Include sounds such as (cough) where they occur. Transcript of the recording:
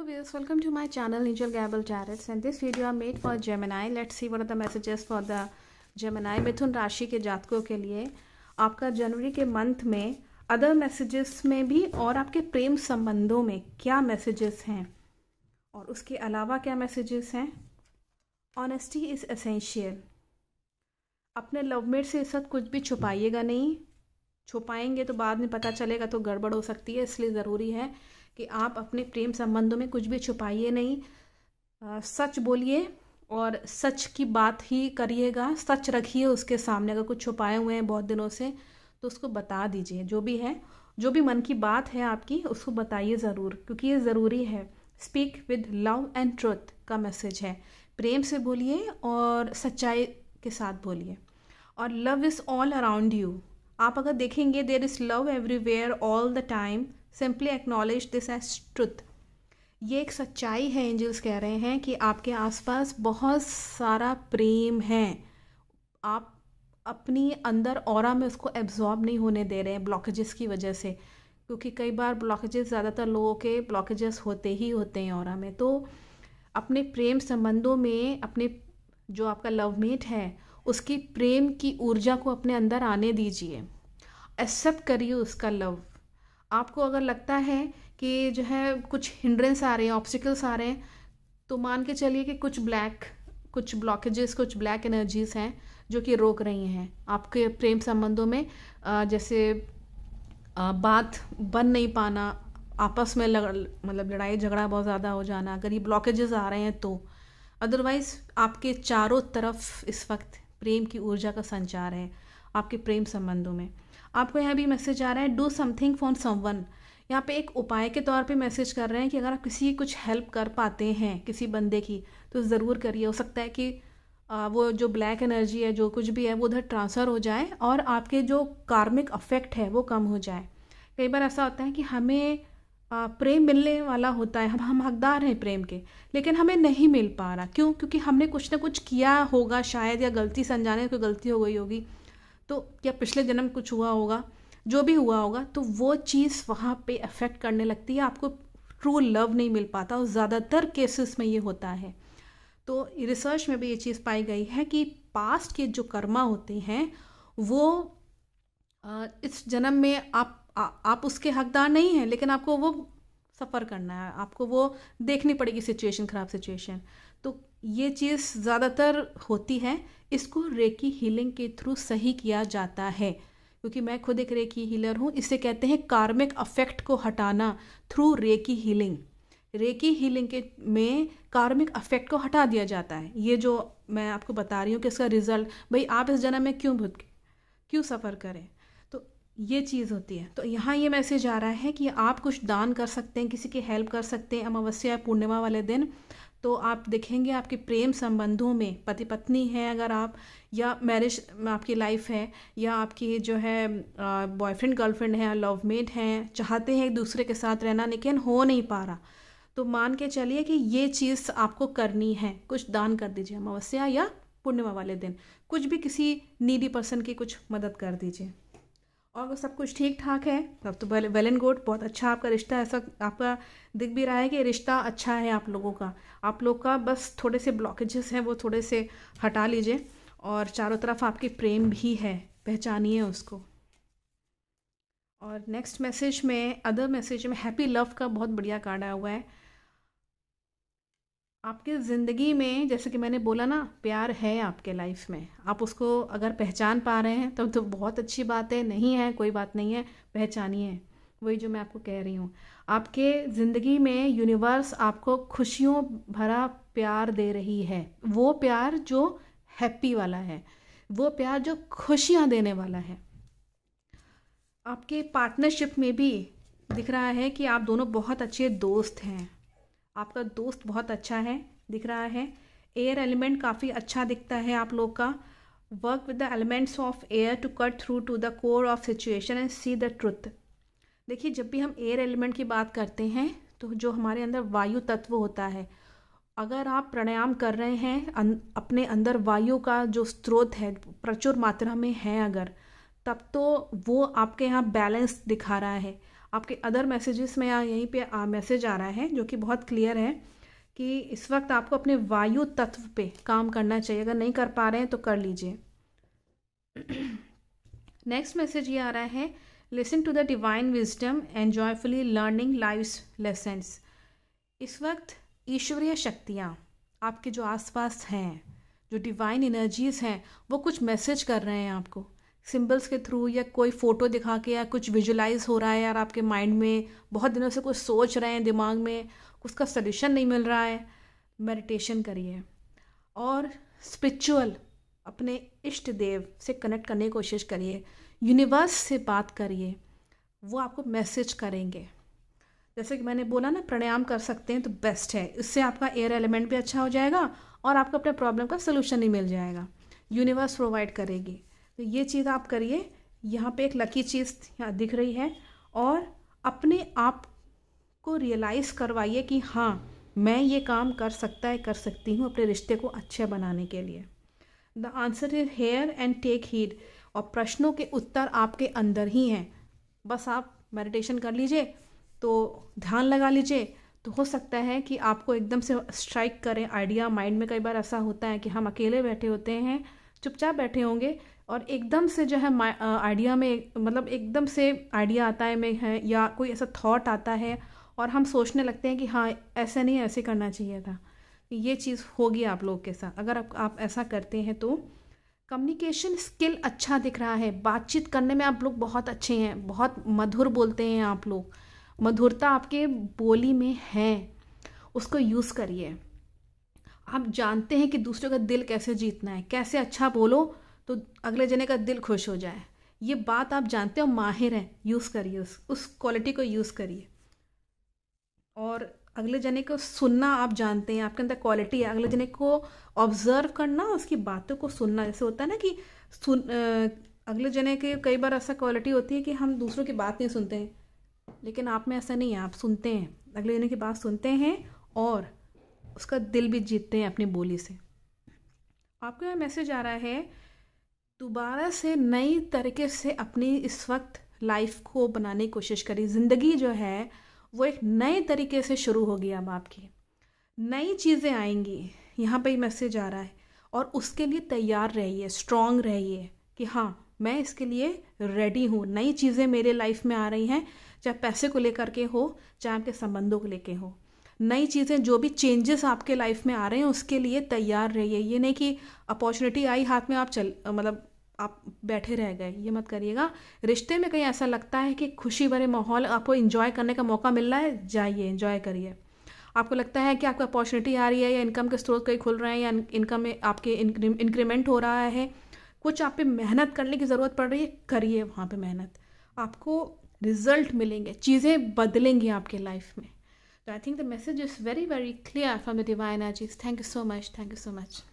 hello viewers welcome to my channel angel gable tarots and this video are made for gemini let's see one of the messages for the gemini Mithun राशि के जातकों के लिए आपका जनवरी के month में other messages में भी और आपके प्रेम संबंधों में क्या मैसेजेस हैं और उसके अलावा क्या मैसेजेस हैं ऑनेस्टी इज़ एसेंशियल अपने लवमेट से इस कुछ भी छुपाइएगा नहीं छुपाएंगे तो बाद में पता चलेगा तो गड़बड़ हो सकती है इसलिए ज़रूरी है कि आप अपने प्रेम संबंधों में कुछ भी छुपाइए नहीं आ, सच बोलिए और सच की बात ही करिएगा सच रखिए उसके सामने अगर कुछ छुपाए हुए हैं बहुत दिनों से तो उसको बता दीजिए जो भी है जो भी मन की बात है आपकी उसको बताइए ज़रूर क्योंकि ये ज़रूरी है speak with love and truth का मैसेज है प्रेम से बोलिए और सच्चाई के साथ बोलिए और love is all around you आप अगर देखेंगे there is love everywhere all the time simply acknowledge this as truth ये एक सच्चाई है एंजल्स कह रहे हैं कि आपके आसपास बहुत सारा प्रेम है आप अपनी अंदर और में उसको एब्जॉर्ब नहीं होने दे रहे हैं ब्लॉकेजेस की वजह से क्योंकि कई बार ब्लॉकेजेस ज़्यादातर लोगों के ब्लॉकेजेस होते ही होते हैं और में तो अपने प्रेम संबंधों में अपने जो आपका लव मेट है उसकी प्रेम की ऊर्जा को अपने अंदर आने दीजिए एक्सेप्ट करिए उसका लव आपको अगर लगता है कि जो है कुछ हिंड्रेंस आ रहे हैं ऑब्स्टिकल्स आ रहे हैं तो मान के चलिए कि कुछ ब्लैक कुछ ब्लॉकेजेस कुछ ब्लैक एनर्जीज हैं जो कि रोक रही हैं आपके प्रेम संबंधों में जैसे बात बन नहीं पाना आपस में लग मतलब लड़ाई झगड़ा बहुत ज़्यादा हो जाना अगर ये ब्लॉकेजेस आ रहे हैं तो अदरवाइज़ आपके चारों तरफ इस वक्त प्रेम की ऊर्जा का संचार है आपके प्रेम संबंधों में आपको यहाँ भी मैसेज आ रहा है डू समथिंग फॉर समवन यहाँ पे एक उपाय के तौर पे मैसेज कर रहे हैं कि अगर आप किसी की कुछ हेल्प कर पाते हैं किसी बंदे की तो ज़रूर करिए हो सकता है कि वो जो ब्लैक एनर्जी है जो कुछ भी है वो उधर ट्रांसफ़र हो जाए और आपके जो कार्मिक अफेक्ट है वो कम हो जाए कई बार ऐसा होता है कि हमें प्रेम मिलने वाला होता है हम हम हकदार हैं प्रेम के लेकिन हमें नहीं मिल पा रहा क्यों क्योंकि हमने कुछ ना कुछ किया होगा शायद या गलती से अनजाने कोई गलती हो गई होगी तो क्या पिछले जन्म कुछ हुआ होगा जो भी हुआ होगा तो वो चीज़ वहाँ पे अफेक्ट करने लगती है आपको ट्रू लव नहीं मिल पाता और ज़्यादातर केसेस में ये होता है तो रिसर्च में भी ये चीज़ पाई गई है कि पास्ट के जो कर्मा होते हैं वो इस जन्म में आप आ, आप उसके हकदार नहीं हैं लेकिन आपको वो सफ़र करना है आपको वो देखनी पड़ेगी सिचुएशन ख़राब सिचुएशन ये चीज़ ज़्यादातर होती है इसको रेकी हीलिंग के थ्रू सही किया जाता है क्योंकि मैं खुद एक रेकी हीलर हूँ इसे कहते हैं कार्मिक अफेक्ट को हटाना through reiki healing reiki healing के में कार्मिक अफेक्ट को हटा दिया जाता है ये जो मैं आपको बता रही हूँ कि इसका रिजल्ट भाई आप इस जन्म में क्यों भुतके क्यों सफ़र करें तो ये चीज़ होती है तो यहाँ ये मैसेज आ रहा है कि आप कुछ दान कर सकते हैं किसी की हेल्प कर सकते हैं अमावस्या पूर्णिमा वाले दिन तो आप देखेंगे आपके प्रेम संबंधों में पति पत्नी है अगर आप या मैरिज आपकी लाइफ है या आपकी जो है बॉयफ्रेंड गर्लफ्रेंड है लव मेट हैं चाहते हैं एक दूसरे के साथ रहना लेकिन हो नहीं पा रहा तो मान के चलिए कि ये चीज़ आपको करनी है कुछ दान कर दीजिए अमावस्या या पूर्णिमा वाले दिन कुछ भी किसी नीडी पर्सन की कुछ मदद कर दीजिए और वो सब कुछ ठीक ठाक है तब तो वेल वेल एंड गुड बहुत अच्छा आपका रिश्ता ऐसा आपका दिख भी रहा है कि रिश्ता अच्छा है आप लोगों का आप लोग का बस थोड़े से ब्लॉकेजेस हैं वो थोड़े से हटा लीजिए और चारों तरफ आपके प्रेम भी है पहचानिए उसको और नेक्स्ट मैसेज में अदर मैसेज में हैप्पी लव का बहुत बढ़िया कार्ड आया हुआ है आपके ज़िंदगी में जैसे कि मैंने बोला ना प्यार है आपके लाइफ में आप उसको अगर पहचान पा रहे हैं तब तो, तो बहुत अच्छी बात है नहीं है कोई बात नहीं है पहचानिए वही जो मैं आपको कह रही हूँ आपके ज़िंदगी में यूनिवर्स आपको खुशियों भरा प्यार दे रही है वो प्यार जो हैप्पी वाला है वो प्यार जो खुशियाँ देने वाला है आपके पार्टनरशिप में भी दिख रहा है कि आप दोनों बहुत अच्छे दोस्त हैं आपका दोस्त बहुत अच्छा है दिख रहा है एयर एलिमेंट काफ़ी अच्छा दिखता है आप लोग का work with the elements of air to cut through to the core of situation and see the truth देखिए जब भी हम एयर एलिमेंट की बात करते हैं तो जो हमारे अंदर वायु तत्व होता है अगर आप प्राणायाम कर रहे हैं अन, अपने अंदर वायु का जो स्रोत है प्रचुर मात्रा में है अगर तब तो वो आपके यहाँ बैलेंस दिखा रहा है आपके अदर मैसेजेस में या यहीं पे मैसेज आ रहा है जो कि बहुत क्लियर है कि इस वक्त आपको अपने वायु तत्व पे काम करना चाहिए अगर नहीं कर पा रहे हैं तो कर लीजिए नेक्स्ट (clears throat) मैसेज ये आ रहा है listen to the divine wisdom and joyfully learning life lessons इस वक्त ईश्वरीय शक्तियाँ आपके जो आसपास हैं जो डिवाइन एनर्जीज़ हैं वो कुछ मैसेज कर रहे हैं आपको सिम्बल्स के थ्रू या कोई फ़ोटो दिखा के या कुछ विजुलाइज हो रहा है यार आपके माइंड में बहुत दिनों से कुछ सोच रहे हैं दिमाग में उसका सोल्यूशन नहीं मिल रहा है मेडिटेशन करिए और स्पिरिचुअल अपने इष्ट देव से कनेक्ट करने की कोशिश करिए यूनिवर्स से बात करिए वो आपको मैसेज करेंगे जैसे कि मैंने बोला ना प्राणायाम कर सकते हैं तो बेस्ट है इससे आपका एयर एलिमेंट भी अच्छा हो जाएगा और आपको अपने प्रॉब्लम का सोल्यूशन ही मिल जाएगा यूनिवर्स प्रोवाइड करेगी तो ये चीज़ आप करिए यहाँ पे एक लकी चीज़ यहाँ दिख रही है और अपने आप को रियलाइज़ करवाइए कि हाँ मैं ये काम कर सकता है कर सकती हूँ अपने रिश्ते को अच्छे बनाने के लिए the answer is here and take heed और प्रश्नों के उत्तर आपके अंदर ही हैं बस आप मेडिटेशन कर लीजिए तो ध्यान लगा लीजिए तो हो सकता है कि आपको एकदम से स्ट्राइक करें आइडिया माइंड में कई बार ऐसा होता है कि हम अकेले बैठे होते हैं चुपचाप बैठे होंगे और एकदम से जो है आइडिया में मतलब एकदम से आइडिया आता है में है या कोई ऐसा थॉट आता है और हम सोचने लगते हैं कि हाँ ऐसा नहीं ऐसे करना चाहिए था तो ये चीज़ होगी आप लोग के साथ अगर आप, आप ऐसा करते हैं तो कम्युनिकेशन स्किल अच्छा दिख रहा है बातचीत करने में आप लोग बहुत अच्छे हैं बहुत मधुर बोलते हैं आप लोग मधुरता आपके बोली में है उसको यूज़ करिए आप जानते हैं कि दूसरों का दिल कैसे जीतना है कैसे अच्छा बोलो तो अगले जने का दिल खुश हो जाए ये बात आप जानते हो माहिर हैं यूज़ करिए उस उस क्वालिटी को यूज़ करिए और अगले जने को सुनना आप जानते हैं आपके अंदर क्वालिटी है अगले जने को ऑब्जर्व करना उसकी बातों को सुनना जैसे होता है ना कि सुन अगले जने के कई बार ऐसा क्वालिटी होती है कि हम दूसरों की बात नहीं सुनते हैं लेकिन आप में ऐसा नहीं है आप सुनते हैं अगले जने की बात सुनते हैं और उसका दिल भी जीतते हैं अपनी बोली से आपको यहाँ मैसेज आ रहा है दोबारा से नई तरीके से अपनी इस वक्त लाइफ को बनाने की कोशिश करी ज़िंदगी जो है वो एक नए तरीके से शुरू होगी अब आपकी नई चीज़ें आएंगी यहाँ पे ही मैसेज आ रहा है और उसके लिए तैयार रहिए स्ट्रांग रहिए कि हाँ मैं इसके लिए रेडी हूँ नई चीज़ें मेरे लाइफ में आ रही हैं चाहे पैसे को लेकर के हो चाहे आपके संबंधों को लेके हो नई चीज़ें जो भी चेंजेस आपके लाइफ में आ रहे हैं उसके लिए तैयार रहिए ये नहीं कि अपॉर्चुनिटी आई हाथ में आप चल मतलब आप बैठे रह गए ये मत करिएगा रिश्ते में कहीं ऐसा लगता है कि खुशी भरे माहौल आपको इन्जॉय करने का मौका मिल रहा है जाइए इन्जॉय करिए आपको लगता है कि आपको अपॉर्चुनिटी आ रही है या इनकम के स्रोत कहीं खुल रहे हैं या इनकम में आपके इंक्रीमेंट हो रहा है कुछ आप पे मेहनत करने की ज़रूरत पड़ रही है करिए वहाँ पे मेहनत आपको रिजल्ट मिलेंगे चीज़ें बदलेंगी आपके लाइफ में तो I think the message is very very clear from the divine energies thank you so much thank you so much